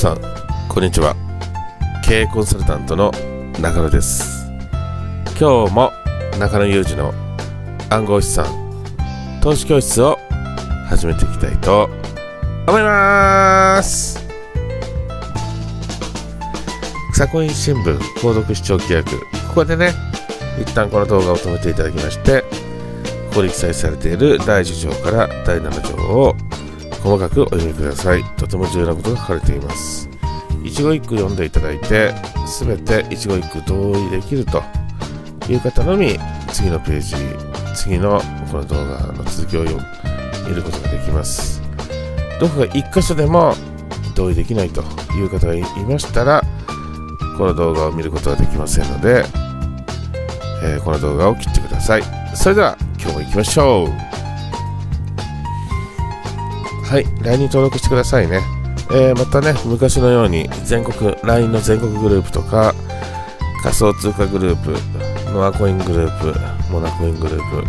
さんこんにちは経営コンサルタントの中野です今日も中野裕二の暗号資産投資教室を始めていきたいと思います草コイン新聞購読視聴規約ここでね一旦この動画を止めていただきましてここに記載されている第10条から第7条を細かくお読みくださいとても重要なことが書かれています一語一句読んでいただいて全て一語一句同意できるという方のみ次のページ次のこの動画の続きを見ることができますどこか1箇所でも同意できないという方がいましたらこの動画を見ることはできませんので、えー、この動画を切ってくださいそれでは今日も行きましょうはい LINE に登録してくださいね、えー、またね昔のように全国 LINE の全国グループとか仮想通貨グループノアコイングループモナコイングルー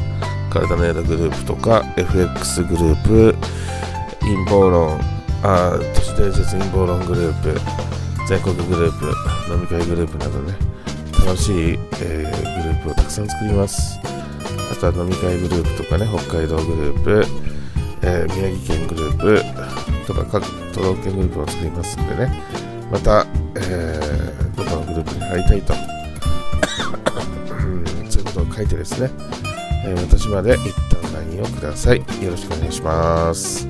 プカルタネードグループとか FX グループ陰謀論あ都市伝説陰謀論グループ全国グループ飲み会グループなどね楽しい、えー、グループをたくさん作りますあとは飲み会グループとかね北海道グループえー、宮城県グループとか各都道府県グループを作りますんでね、また、えー、どこのグループに入りたいと、そういうことを書いてですね、えー、私まで一旦 LINE をください。よろしくお願いします。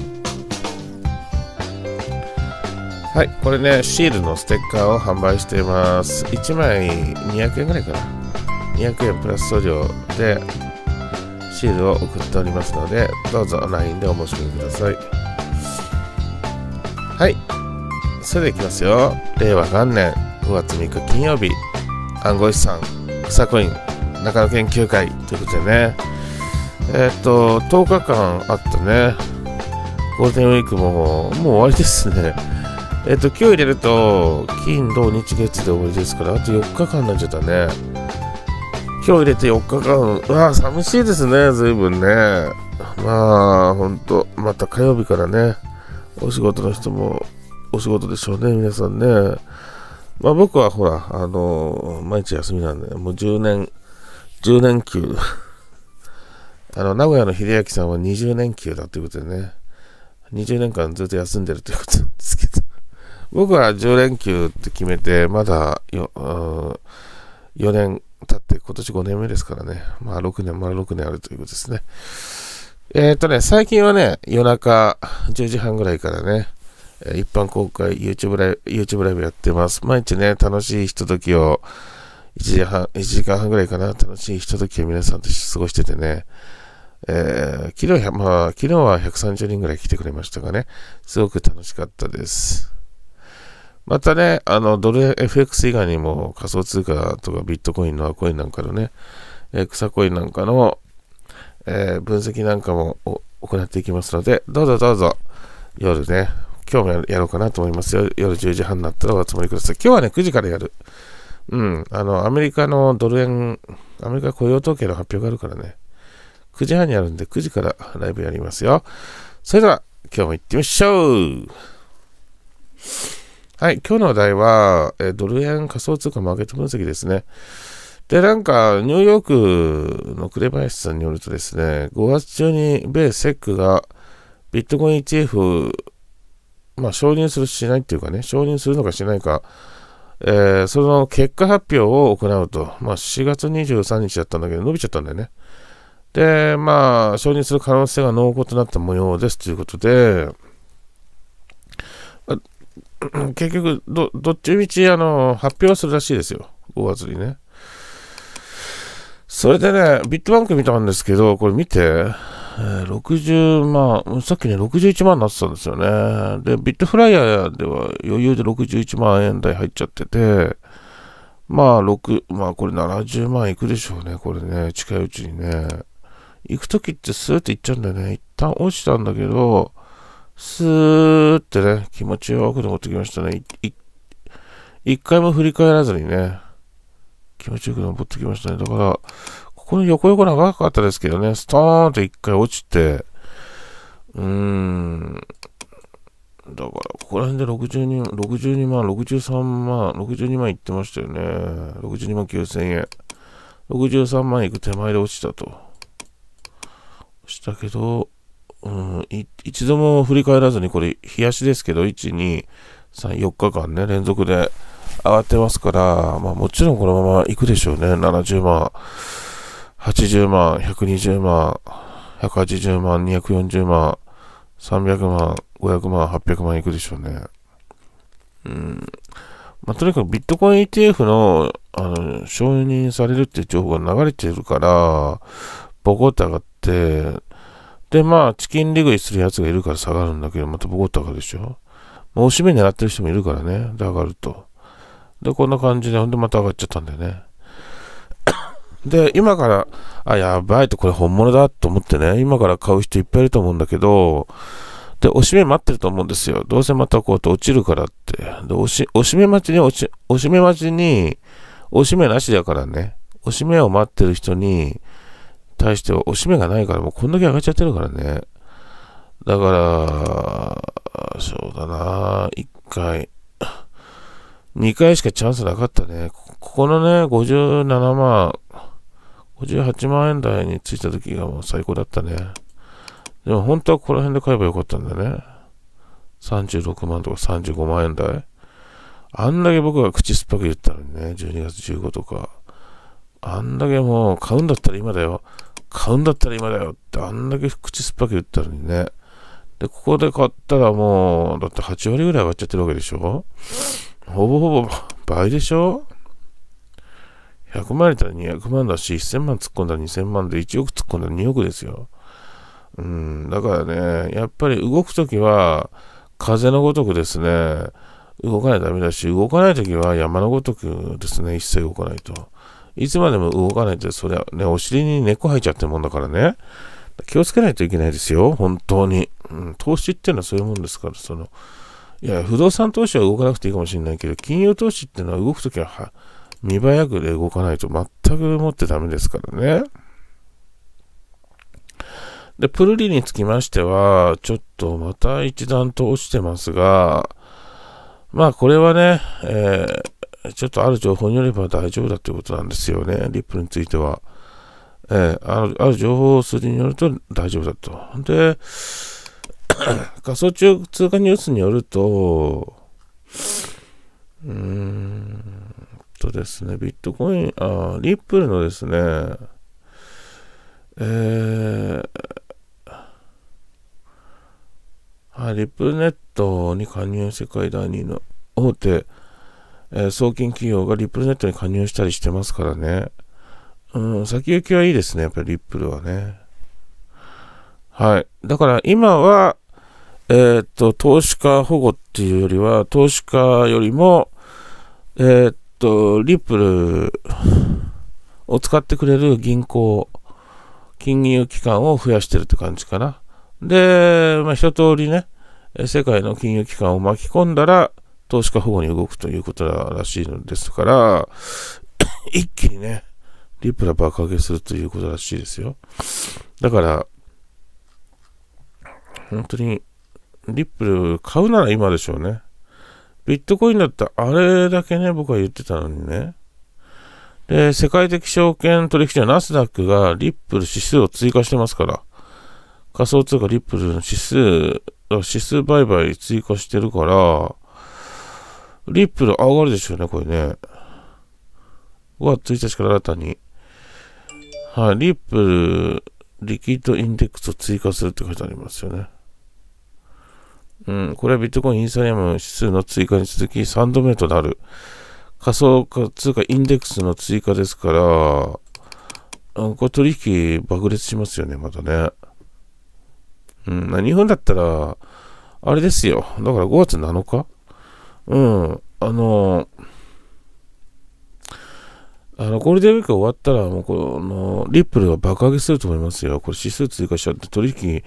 はい、これね、シールのステッカーを販売しています。1枚200円ぐらいかな。200円プラス送料で、シールを送っておりますのでどうぞ LINE でお申し込みくださいはいそれではいきますよ令和元年5月3日金曜日暗号資産草コイン中野研究会ということでねえっ、と10日間あったねゴールデンウィークももう終わりですねえっ、と今日入れると金土日月で終わりですからあと4日間になっちゃったね今日入れて4日間、うわ寂しいですね、随分ね。まあ、ほんと、また火曜日からね、お仕事の人もお仕事でしょうね、皆さんね。まあ僕はほら、あの毎日休みなんで、もう10年、10年休。あの、名古屋の秀明さんは20年休だということでね、20年間ずっと休んでるということなんですけど、僕は10連休って決めて、まだよ、うん、4年、経って今年5年目ですからね。まあ6年、丸、まあ、6年あるということですね。えっ、ー、とね、最近はね、夜中10時半ぐらいからね、一般公開 YouTube ライブ、YouTube ライブやってます。毎日ね、楽しいひとときを、1時半、1時間半ぐらいかな、楽しいひとときを皆さんと過ごしててね、えー、昨日、まあ、昨日は130人ぐらい来てくれましたがね、すごく楽しかったです。またね、あの、ドル FX 以外にも仮想通貨とかビットコインのアコインなんかのね、えー、草コインなんかの、えー、分析なんかも行っていきますので、どうぞどうぞ、夜ね、今日もやろうかなと思いますよ。夜10時半になったらお集まりください。今日はね、9時からやる。うん、あの、アメリカのドル円、アメリカ雇用統計の発表があるからね、9時半にあるんで、9時からライブやりますよ。それでは、今日も行ってみましょうはい、今日のお題は、えドル円仮想通貨マーケット分析ですね。で、なんか、ニューヨークのクレバイスさんによるとですね、5月中に米セックがビットコイン ETF、まあ、承認するしないっていうかね、承認するのかしないか、えー、その結果発表を行うと、まあ、4月23日だったんだけど、伸びちゃったんだよね。で、まあ、承認する可能性が濃厚となった模様ですということで、結局ど、どっちみち、あの、発表するらしいですよ。5月にね。それでね、ビットバンク見たんですけど、これ見て、え60万、さっきね、61万になってたんですよね。で、ビットフライヤーでは余裕で61万円台入っちゃってて、まあ、6、まあ、これ70万いくでしょうね、これね、近いうちにね。行くときってスーッて行っちゃうんだよね。一旦落ちたんだけど、スーってね、気持ちよく登ってきましたね。一回も振り返らずにね、気持ちよく登ってきましたね。だから、ここの横横長かったですけどね、ストーンと一回落ちて、うーん、だから、ここら辺で62、62万、63万、62万いってましたよね。62万9千円。63万いく手前で落ちたと。落ちたけど、うん、一度も振り返らずに、これ、冷やしですけど、1、2、3、4日間ね、連続で上がってますから、まあもちろんこのまま行くでしょうね。70万、80万、120万、180万、240万、300万、500万、800万いくでしょうね。うん。まあ、とにかくビットコイン ETF の、あの、承認されるっていう情報が流れてるから、ボコって上がって、で、まあ、チキン利食いするやつがいるから下がるんだけど、またボコッと上がるでしょ。もうおしめ狙ってる人もいるからね。で、上がると。で、こんな感じで、ほんでまた上がっちゃったんだよね。で、今から、あ、やばいと、これ本物だと思ってね、今から買う人いっぱいいると思うんだけど、で、押し目待ってると思うんですよ。どうせまたこうやって落ちるからって。で、押し、押し目待ちに、おし、押し目待ちに、押し目なしだからね。押し目を待ってる人に、対しては、おしめがないから、もうこんだけ上がっちゃってるからね。だから、そうだな、1回、2回しかチャンスなかったね。ここのね、57万、58万円台についた時がもう最高だったね。でも本当はここら辺で買えばよかったんだね。36万とか35万円台。あんだけ僕が口酸っぱく言ったのにね、12月15とか。あんだけもう買うんだったら今だよ。買うんだったら今だよってあんだけ口酸っぱく言ったのにね。で、ここで買ったらもう、だって8割ぐらい上がっちゃってるわけでしょほぼほぼ倍でしょ ?100 万入れたら200万だし、1000万突っ込んだら2000万で、1億突っ込んだら2億ですよ。うん、だからね、やっぱり動くときは、風のごとくですね、動かないとダメだし、動かないときは山のごとくですね、一切動かないと。いつまでも動かないと、それはね、お尻に猫入っちゃってるもんだからね、気をつけないといけないですよ、本当に。うん、投資っていうのはそういうもんですから、その、いや、不動産投資は動かなくていいかもしれないけど、金融投資っていうのは動くときはは、見栄くで動かないと全く持ってダメですからね。で、プルリにつきましては、ちょっとまた一段と落ちてますが、まあこれはね、えーちょっとある情報によれば大丈夫だということなんですよね、リップルについては。えー、あるある情報筋によると大丈夫だと。で、仮想中通貨ニュースによると、うーんとですね、ビットコイン、あリップルのですね、えー、はリップルネットに加入世界第2の大手、えー、送金企業がリップルネットに加入したりしてますからね。うん、先行きはいいですね、やっぱりリップルはね。はい。だから今は、えー、っと、投資家保護っていうよりは、投資家よりも、えー、っと、リップルを使ってくれる銀行、金融機関を増やしてるって感じかな。で、まあ、一通りね、世界の金融機関を巻き込んだら、投資家保護に動くということらしいのですから、一気にね、リプラ爆上げするということらしいですよ。だから、本当に、リップル買うなら今でしょうね。ビットコインだったらあれだけね、僕は言ってたのにね。で、世界的証券取引所ナスダックがリップル指数を追加してますから、仮想通貨リップルの指数、指数売買追加してるから、リップル上がるでしょうね、これね。5月1日から新たに。はい、リップル、リキッドインデックスを追加するって書いてありますよね。うん、これはビットコイン、イーサリアム指数の追加に続き3度目となる。仮想通貨インデックスの追加ですから、これ取引爆裂しますよね、またね。うん、日本だったら、あれですよ。だから5月7日うん、あの、あのゴールデンウィーク終わったら、もうこのリップルは爆上げすると思いますよ。これ指数追加しちゃって取引、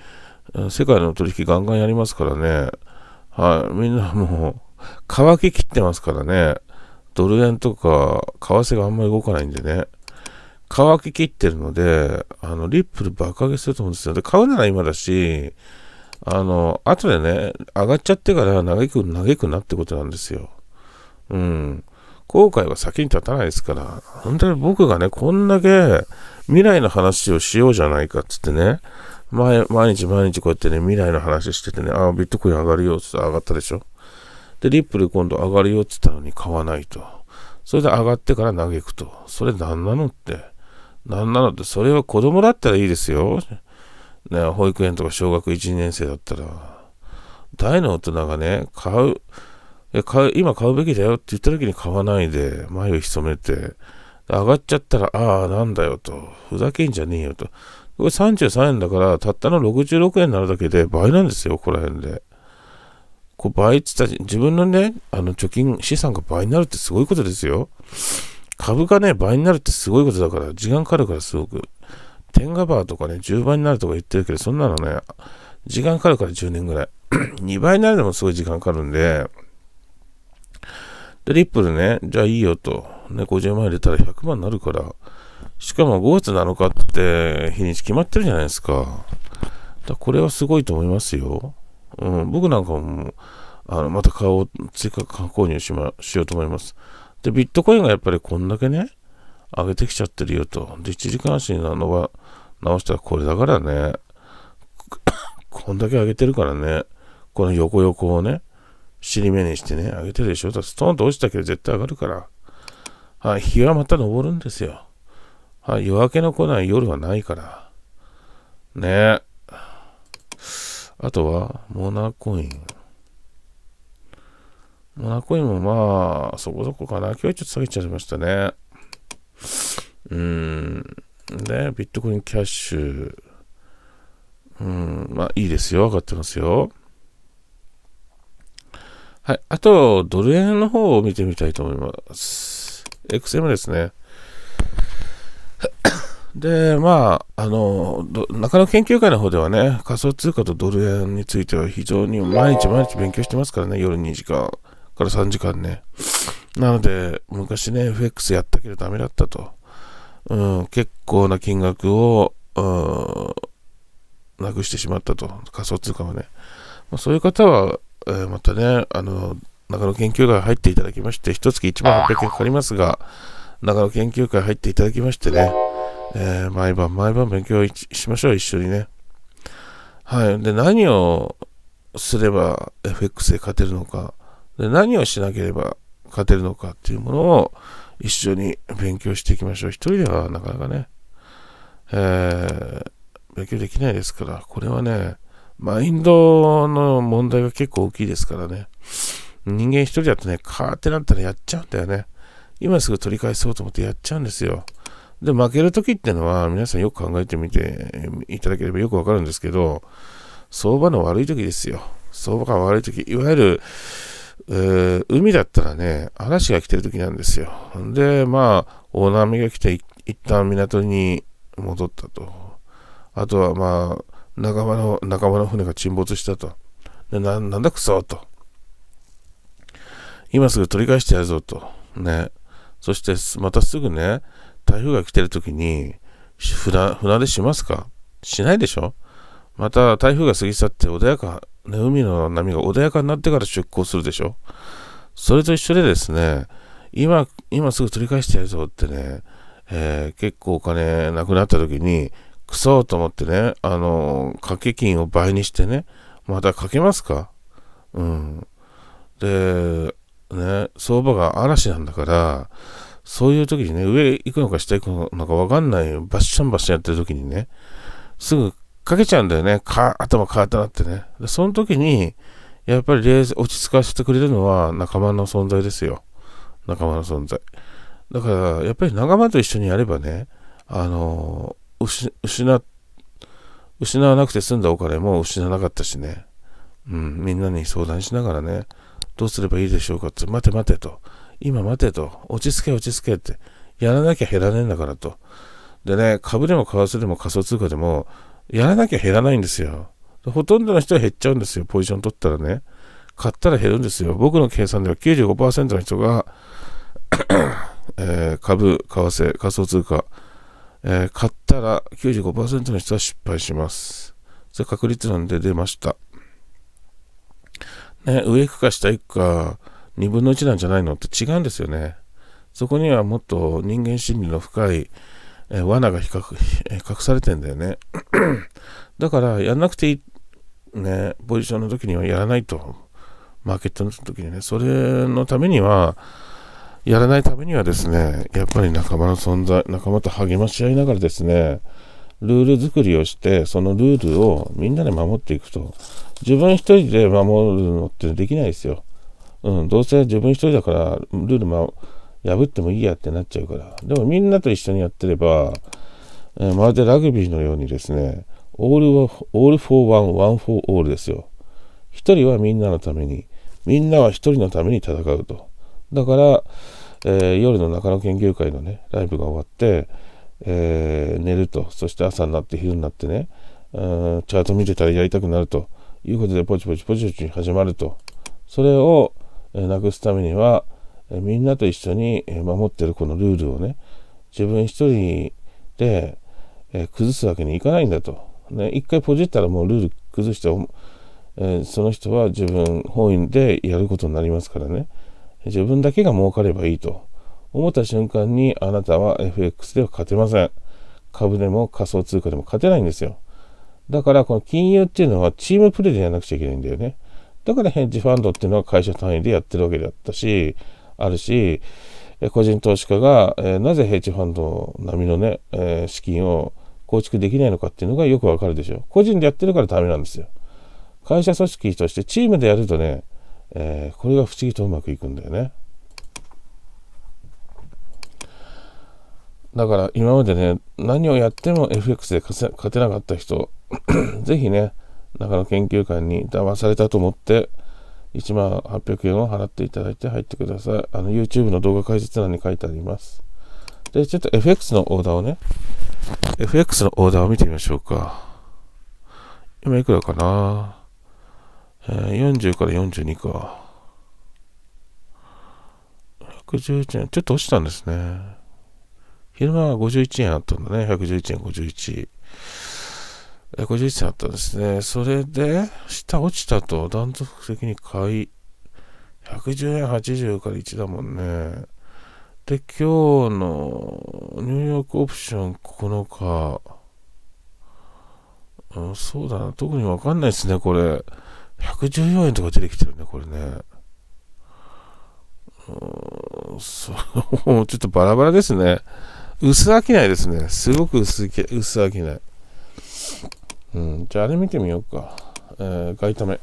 世界の取引ガンガンやりますからね。はい、みんなもう、乾ききってますからね。ドル円とか、為替があんまり動かないんでね。乾ききってるので、あの、リップル爆上げすると思うんですよ。で、買うなら今だし、あの、後でね、上がっちゃってから嘆く、嘆くなってことなんですよ。うん。後悔は先に立たないですから、本当に僕がね、こんだけ未来の話をしようじゃないかっつってね、毎日毎日こうやってね、未来の話しててね、ああ、ビットコイン上がるよっつって上がったでしょ。で、リップル今度上がるよっつったのに買わないと。それで上がってから嘆くと。それ何なのって。何なのって、それは子供だったらいいですよ。ね、保育園とか小学1、年生だったら、大の大人がね、買う、い買う今買うべきだよって言った時に買わないで、眉を潜めて、上がっちゃったら、ああ、なんだよと、ふざけんじゃねえよと。これ33円だから、たったの66円になるだけで倍なんですよ、ここら辺で。こう倍って言ったら、自分のね、あの貯金、資産が倍になるってすごいことですよ。株がね、倍になるってすごいことだから、時間かかるからすごく。テンガバーとかね、10倍になるとか言ってるけど、そんなのね、時間かかるから10年ぐらい。2 倍になるのもすごい時間かかるんで、で、リップルね、じゃあいいよと。ね、50万入れたら100万になるから。しかも5月7日って日にち決まってるじゃないですか。だこれはすごいと思いますよ。うん、僕なんかも、あの、また顔を追加購入し,、ま、しようと思います。で、ビットコインがやっぱりこんだけね、上げてきちゃってるよと。で、1時間足にのば、直したらこれだからね、こんだけ上げてるからね、この横横をね、尻目にしてね、上げてるでしょ。だストーンと落ちたけど絶対上がるから。はい、日はまた昇るんですよ。はい、夜明けの来ない夜はないから。ねあとは、モナコイン。モナコインもまあ、そこそこかな。今日はちょっと下げちゃいましたね。うーん。ね、ビットコインキャッシュ、うん、まあいいですよ、分かってますよ。はい、あと、ドル円の方を見てみたいと思います。XM ですね。で、まあ、あの、中野研究会の方ではね、仮想通貨とドル円については非常に毎日毎日勉強してますからね、夜2時間から3時間ね。なので、昔ね、FX やったけどダメだったと。うん、結構な金額を、うん、なくしてしまったと、仮想通貨はね。まあ、そういう方は、えー、またね、あの、中野研究会入っていただきまして、一月1万800円かかりますが、中野研究会入っていただきましてね、えー、毎晩毎晩勉強しましょう、一緒にね。はい。で、何をすれば FX で勝てるのか、で何をしなければ勝てるのかっていうものを、一緒に勉強していきましょう。一人ではなかなかね、えー、勉強できないですから、これはね、マインドの問題が結構大きいですからね。人間一人だとね、カーってなったらやっちゃうんだよね。今すぐ取り返そうと思ってやっちゃうんですよ。で、負けるときってのは、皆さんよく考えてみていただければよくわかるんですけど、相場の悪いときですよ。相場が悪いとき、いわゆる、えー、海だったらね、嵐が来てる時なんですよ。で、まあ、大波が来て、一旦港に戻ったと。あとは、まあ、仲間の、仲間の船が沈没したと。で、な、なんだくそと。今すぐ取り返してやるぞと。ね。そして、またすぐね、台風が来てる時に、船、船でしますかしないでしょまた台風が過ぎ去って穏やか、ね、海の波が穏やかになってから出航するでしょそれと一緒でですね今今すぐ取り返してやるぞってね、えー、結構お金なくなった時にくそと思ってねあの掛け金を倍にしてねまたかけますかうんでね相場が嵐なんだからそういう時にね上行くのか下行くのか分かんないバッシャンバッシャンやってる時にねすぐかけちゃうんだよね。か、頭変わったなってね。で、その時に、やっぱり落ち着かせてくれるのは仲間の存在ですよ。仲間の存在。だから、やっぱり仲間と一緒にやればね、あの、失、失わなくて済んだお金も失わなかったしね。うん、みんなに相談しながらね、どうすればいいでしょうかって、待て待てと、今待てと、落ち着け落ち着けって、やらなきゃ減らねえんだからと。でね、株でも為替でも仮想通貨でも、やらなきゃ減らないんですよ。ほとんどの人は減っちゃうんですよ、ポジション取ったらね。買ったら減るんですよ。僕の計算では95%の人が えー、株、為替、仮想通貨、えー、買ったら95%の人は失敗します。それ確率なんで出ました。ね、上行くか下行くか、2分の1なんじゃないのって違うんですよね。そこにはもっと人間心理の深いえ罠が比較、え隠されてんだよね。だから、やんなくていい、ね、ポジションの時にはやらないと。マーケットの時にね、それのためには、やらないためにはですね、やっぱり仲間の存在、仲間と励まし合いながらですね、ルール作りをして、そのルールをみんなで守っていくと。自分一人で守るのってできないですよ。うん、どうせ自分一人だから、ルール、ま、破ってもいいやってなっちゃうから。でもみんなと一緒にやってれば、えー、まるでラグビーのようにですね、オールは、オールフォーワン、ワンフォーオールですよ。一人はみんなのために、みんなは一人のために戦うと。だから、えー、夜の中野研究会のね、ライブが終わって、えー、寝ると。そして朝になって昼になってね、チャート見てたらやりたくなるということで、ポチポチポチポチ始まると。それを、えなくすためには、みんなと一緒に守ってるこのルールをね、自分一人で、え崩すわけにいかないんだと。ね、一回ポジったらもうルール崩して、えその人は自分本位でやることになりますからね。自分だけが儲かればいいと思った瞬間にあなたは FX では勝てません。株でも仮想通貨でも勝てないんですよ。だからこの金融っていうのはチームプレーでやらなくちゃいけないんだよね。だからヘッジファンドっていうのは会社単位でやってるわけだったし、あるし、個人投資家が、えなぜヘッジファンド並みのね、え資金を構築できないのかっていうのがよくわかるでしょ。個人でやってるからダメなんですよ。会社組織としてチームでやるとね、えこれが不思議とうまくいくんだよね。だから今までね、何をやっても FX で勝てなかった人、ぜひね、中野研究会に騙されたと思って、1万800円を払っていただいて入ってください。あの、YouTube の動画解説欄に書いてあります。で、ちょっと FX のオーダーをね、FX のオーダーを見てみましょうか。今いくらかな、えー、?40 から42か。111円。ちょっと落ちたんですね。昼間は51円あったんだね。111円51。51歳だったんですね。それで、下落ちたと、断続的に買い。110円80から1だもんね。で、今日のニューヨークオプション9日。うん、そうだな。特にわかんないですね、これ。114円とか出てきてるね、これね。うん、そう、ちょっとバラバラですね。薄飽きないですね。すごく薄薄飽きない。うん、じゃああれ見てみようか。えー、外為。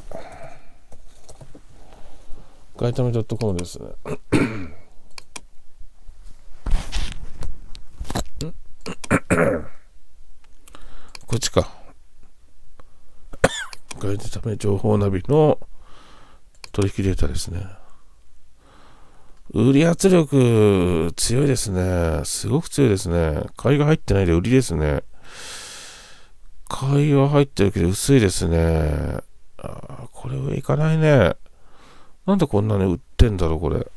外為 .com ですね。こっちか。外為情報ナビの取引データですね。売り圧力強いですね。すごく強いですね。買いが入ってないで売りですね。いは入ってるけど薄いですね。あこれ上いかないね。なんでこんなに売ってんだろう、これ。う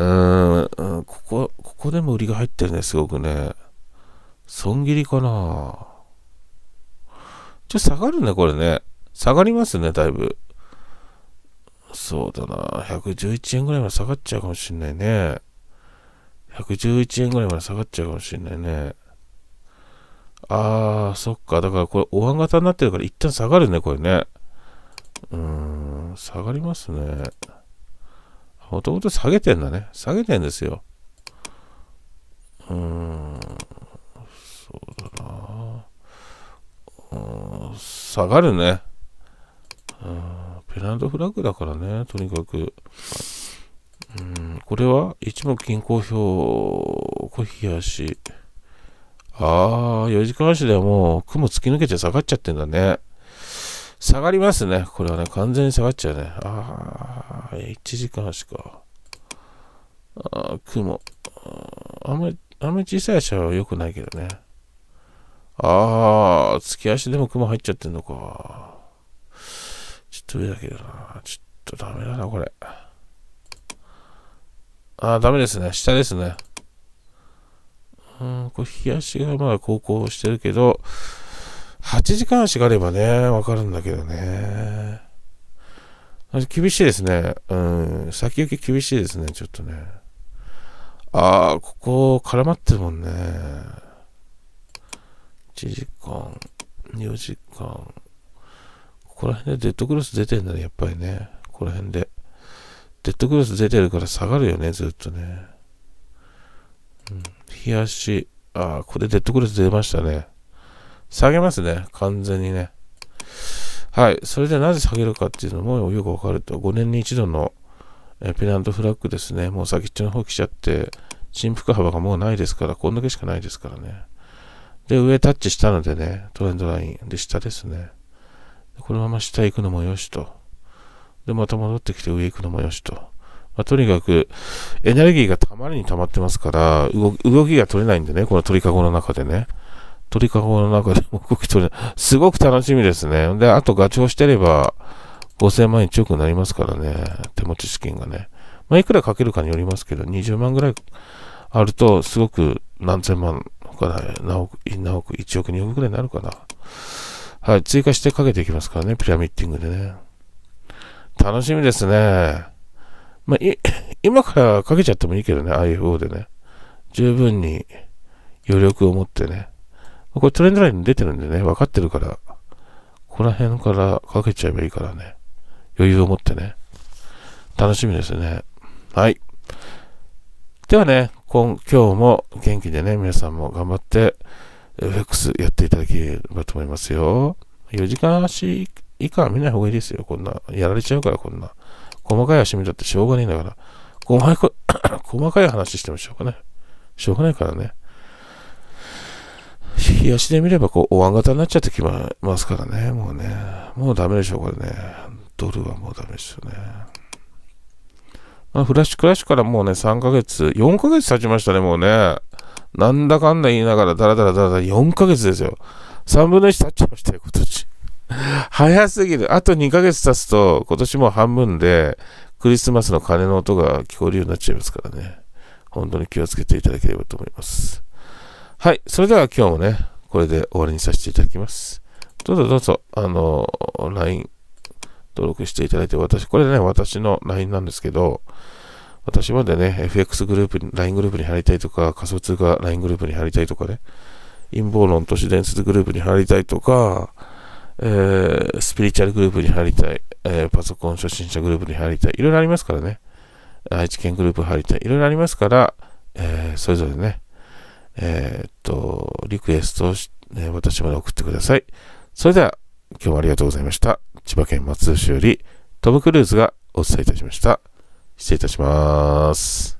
ーん、ここ、ここでも売りが入ってるね、すごくね。損切りかなちょ、下がるね、これね。下がりますね、だいぶ。そうだな。111円ぐらいまで下がっちゃうかもしんないね。111円ぐらいまで下がっちゃうかもしんないね。あー、そっか。だからこれ、お椀型になってるから、一旦下がるね、これね。うーん、下がりますね。もともと下げてんだね。下げてんですよ。うーん、そうだな。うん、下がるね。うん、ペナントフラッグだからね、とにかく。うん、これは一目均衡表、コ冷やし。ああ、4時間足ではもう雲突き抜けて下がっちゃってんだね。下がりますね。これはね、完全に下がっちゃうね。ああ、1時間足か。ああ、雲。あんまり、あんまり小さい足は良くないけどね。ああ、月足でも雲入っちゃってんのか。ちょっと上だけどな。ちょっとダメだな、これ。ああ、ダメですね。下ですね。うん、これ、冷やしがまだ高校してるけど、8時間足があればね、わかるんだけどね。厳しいですね。うん、先行き厳しいですね、ちょっとね。ああ、ここ、絡まってるもんね。1時間、4時間。ここら辺でデッドクロス出てんだね、やっぱりね。ここら辺で。デッドクロス出てるから下がるよね、ずっとね。冷やし、ああ、これデッドクロス出ましたね。下げますね、完全にね。はい、それでなぜ下げるかっていうのもよくわかると、5年に一度のペナントフラッグですね、もう先っちょの方来ちゃって、振幅幅がもうないですから、こんだけしかないですからね。で、上タッチしたのでね、トレンドライン。で、下ですね。このまま下行くのもよしと。で、また戻ってきて上行くのもよしと。まあ、とにかく、エネルギーがたまりに溜まってますから、動きが取れないんでね、この鳥かごの中でね。鳥かごの中でも動き取れない。すごく楽しみですね。で、あとガチョウしてれば、5000万円強になりますからね。手持ち資金がね。まあ、いくらかけるかによりますけど、20万ぐらいあると、すごく何千万から何億、何億、1億、2億ぐらいになるかな。はい、追加してかけていきますからね、ピラミッティングでね。楽しみですね。まあ、今からかけちゃってもいいけどね、IFO でね。十分に余力を持ってね。これトレンドラインに出てるんでね、分かってるから、ここら辺からかけちゃえばいいからね。余裕を持ってね。楽しみですね。はい。ではね、今今日も元気でね、皆さんも頑張って、FX やっていただければと思いますよ。4時間足以下は見ない方がいいですよ。こんな、やられちゃうから、こんな。細かい趣味だってしょうがねえんだから。細か 細かい話してもしょうがない。しょうがないからね。冷やしで見れば、こう、お椀型になっちゃってきますからね。もうね。もうダメでしょう、これね。ドルはもうダメですよね。まあ、フラッシュクラッシュからもうね、3ヶ月、4ヶ月経ちましたね、もうね。なんだかんだ言いながら、だらだらだらだら4ヶ月ですよ。3分の1経っちゃいましたよ、今年。早すぎる。あと2ヶ月経つと、今年も半分で、クリスマスの鐘の音が聞こえるようになっちゃいますからね。本当に気をつけていただければと思います。はい。それでは今日もね、これで終わりにさせていただきます。どうぞどうぞ、あの、LINE 登録していただいて、私、これね、私の LINE なんですけど、私までね、FX グループに、LINE グループに入りたいとか、仮想通貨 LINE グループに入りたいとかね、陰謀論都市伝説グループに入りたいとか、えー、スピリチュアルグループに入りたい、えー、パソコン初心者グループに入りたい、いろいろありますからね。愛知県グループ入りたい、いろいろありますから、えー、それぞれね、えっと、リクエストを、え私まで送ってください。それでは、今日はありがとうございました。千葉県松戸市より、トム・クルーズがお伝えいたしました。失礼いたします。